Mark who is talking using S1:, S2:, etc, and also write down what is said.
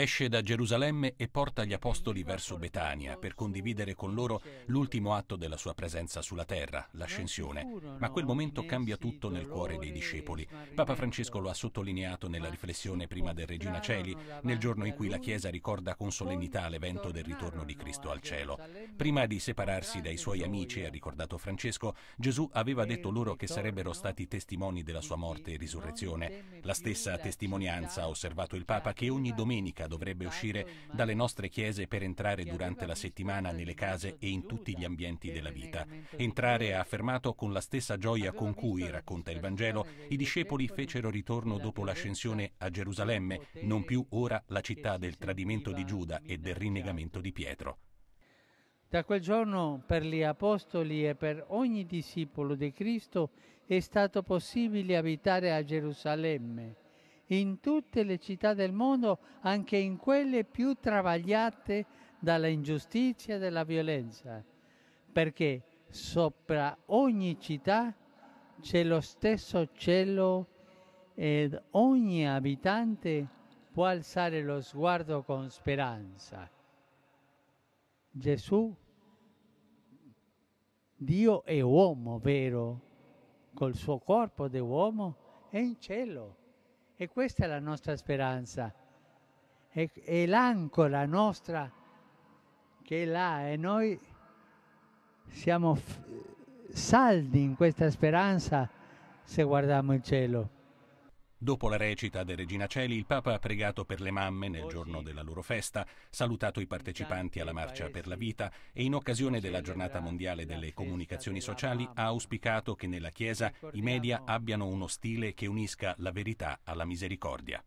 S1: esce da Gerusalemme e porta gli apostoli verso Betania per condividere con loro l'ultimo atto della sua presenza sulla terra, l'ascensione. Ma quel momento cambia tutto nel cuore dei discepoli. Papa Francesco lo ha sottolineato nella riflessione prima del Regina Celi, nel giorno in cui la Chiesa ricorda con solennità l'evento del ritorno di Cristo al cielo. Prima di separarsi dai suoi amici, ha ricordato Francesco, Gesù aveva detto loro che sarebbero stati testimoni della sua morte e risurrezione. La stessa testimonianza, ha osservato il Papa, che ogni domenica dovrebbe uscire dalle nostre chiese per entrare durante la settimana nelle case e in tutti gli ambienti della vita. Entrare, ha affermato, con la stessa gioia con cui, racconta il Vangelo, i discepoli fecero ritorno dopo l'ascensione a Gerusalemme, non più ora la città del tradimento di Giuda e del rinnegamento di Pietro.
S2: Da quel giorno per gli apostoli e per ogni discepolo di Cristo è stato possibile abitare a Gerusalemme in tutte le città del mondo, anche in quelle più travagliate dalla ingiustizia e dalla violenza, perché sopra ogni città c'è lo stesso cielo ed ogni abitante può alzare lo sguardo con speranza. Gesù, Dio è uomo vero, col suo corpo di uomo, è in cielo e questa è la nostra speranza, è, è l'ancora nostra che è là e noi siamo saldi in questa speranza se guardiamo il cielo.
S1: Dopo la recita de Regina Celi, il Papa ha pregato per le mamme nel oh, giorno della loro festa, salutato i partecipanti alla Marcia per la Vita e in occasione della giornata mondiale delle comunicazioni sociali ha auspicato che nella Chiesa i media abbiano
S2: uno stile che unisca la verità alla misericordia.